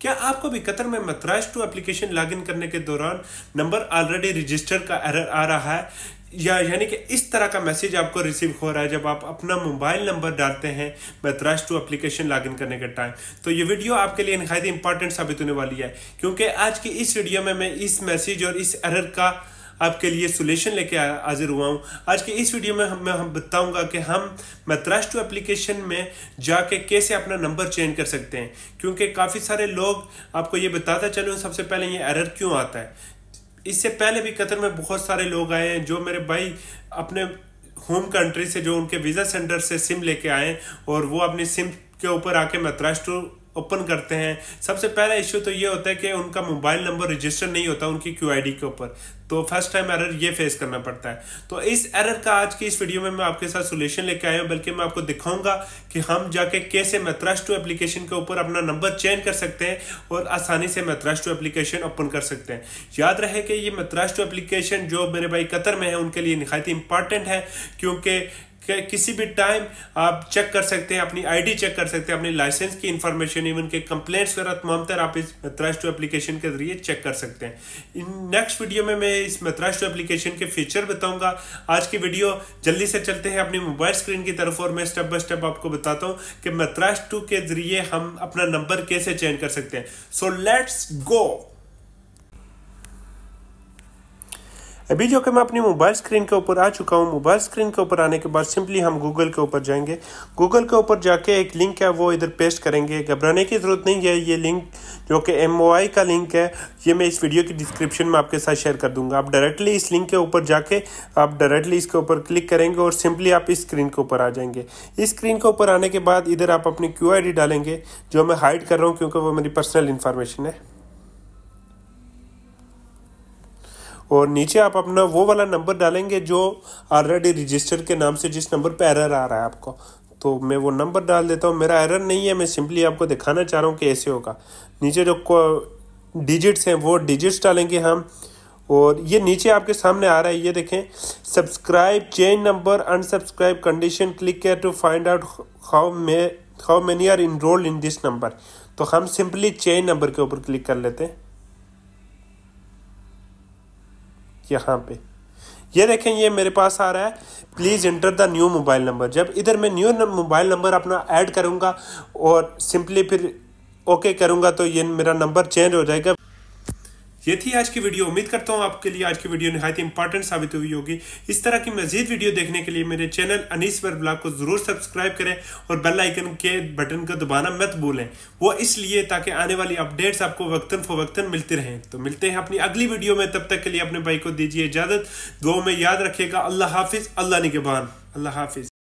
क्या आपको भी कतर में मथराइज टू एप्लीकेशन लॉगिन करने के दौरान नंबर ऑलरेडी रजिस्टर का एरर आ रहा है या यानी कि इस तरह का मैसेज आपको रिसीव हो रहा है जब आप अपना मोबाइल नंबर डालते हैं मैथराज टू एप्लीकेशन लॉगिन करने के टाइम तो ये वीडियो आपके लिए नहायत इंपॉर्टेंट साबित होने वाली है क्योंकि आज की इस वीडियो में मैं इस मैसेज और इस एरर का आपके लिए सोल्यूशन लेके हाजिर हुआ हूँ आज के इस वीडियो में हम मैं हम बताऊँगा कि हम मैत्राश टू एप्लीकेशन में जाके कैसे अपना नंबर चेंज कर सकते हैं क्योंकि काफ़ी सारे लोग आपको ये बताता चलूँ सबसे पहले ये एरर क्यों आता है इससे पहले भी कतर में बहुत सारे लोग आए हैं जो मेरे भाई अपने होम कंट्री से जो उनके वीज़ा सेंटर से सिम लेके आए और वो अपनी सिम के ऊपर आके मैत्राश टू ओपन करते हैं सबसे पहला इश्यू तो ये होता है कि उनका मोबाइल नंबर रजिस्टर नहीं होता उनकी क्यू के ऊपर तो फर्स्ट टाइम एरर ये फेस करना पड़ता है तो इस एरर का आज की इस वीडियो में मैं आपके साथ सोल्यूशन लेके आया हूँ बल्कि मैं आपको दिखाऊंगा कि हम जाके कैसे मैथ्रश टू एप्लीकेशन के ऊपर अपना नंबर चेंज कर सकते हैं और आसानी से मैथ्रश टू एप्लीकेशन ओपन कर सकते हैं याद रहे कि ये मैथ्रश टू एप्लीकेशन जो मेरे भाई कतर में है उनके लिए नहायत इंपॉर्टेंट है क्योंकि किसी भी टाइम आप चेक कर सकते हैं अपनी आईडी चेक कर सकते हैं अपनी लाइसेंस की इंफॉर्मेशन इवन के कंप्लेंट्स वगैरह तमाम तरह आप इस मेथराज टू एप्लीकेशन के जरिए चेक कर सकते हैं इन नेक्स्ट वीडियो में मैं इस मेथराज टू एप्लीकेशन के फीचर बताऊंगा आज की वीडियो जल्दी से चलते हैं अपनी मोबाइल स्क्रीन की तरफ और मैं स्टेप बाय स्टेप आपको बताता हूँ कि मेथराज टू के जरिए हम अपना नंबर कैसे चेंज कर सकते हैं सो लेट्स गो अभी जो कि मैं अपनी मोबाइल स्क्रीन के ऊपर आ चुका हूँ मोबाइल स्क्रीन के ऊपर आने के बाद सिंपली हम गूगल के ऊपर जाएंगे गूगल के ऊपर जाके एक लिंक है वो इधर पेस्ट करेंगे घबराने की ज़रूरत नहीं है ये लिंक जो कि एम का लिंक है ये मैं इस वीडियो की डिस्क्रिप्शन में आपके साथ शेयर कर दूंगा आप डायरेक्टली इस लिंक के ऊपर जाके आप डायरेक्टली इसके ऊपर क्लिक करेंगे और सिंपली आप इस स्क्रीन के ऊपर आ जाएंगे इस स्क्रीन के ऊपर आने के बाद इधर आप अपनी क्यू डालेंगे जो मैं हाइड कर रहा हूँ क्योंकि वो मेरी पर्सनल इन्फॉर्मेशन है और नीचे आप अपना वो वाला नंबर डालेंगे जो ऑलरेडी रजिस्टर के नाम से जिस नंबर पर एरर आ रहा है आपको तो मैं वो नंबर डाल देता हूँ मेरा एरर नहीं है मैं सिंपली आपको दिखाना चाह रहा हूँ कि ऐसे होगा नीचे जो डिजिट्स हैं वो डिजिट्स डालेंगे हम और ये नीचे आपके सामने आ रहा है ये देखें subscribe change number unsubscribe condition click care to find out how may how many are enrolled in this number तो हम सिंपली चेंज नंबर के ऊपर क्लिक कर लेते हैं यहाँ पे ये देखें ये मेरे पास आ रहा है please enter the new mobile number जब इधर मैं न्यू मोबाइल नंबर अपना ऐड करूँगा और सिंपली फिर ओके करूँगा तो ये मेरा नंबर चेंज हो जाएगा ये थी आज की वीडियो उम्मीद करता हूँ आपके लिए आज की वीडियो नहायत इंपॉर्टेंट साबित हुई होगी इस तरह की मजीद वीडियो देखने के लिए मेरे चैनल अनिश्वर ब्लॉग को जरूर सब्सक्राइब करें और बेल आइकन के बटन को दबाना मत भूलें वो इसलिए ताकि आने वाली अपडेट्स आपको वक्तन फवक्तन मिलते रहें तो मिलते हैं अपनी अगली वीडियो में तब तक के लिए अपने भाई को दीजिए इजाजत दो में याद रखिएगा अल्लाह हाफिज़ अल्लाह निगबान अल्लाह हाफिज़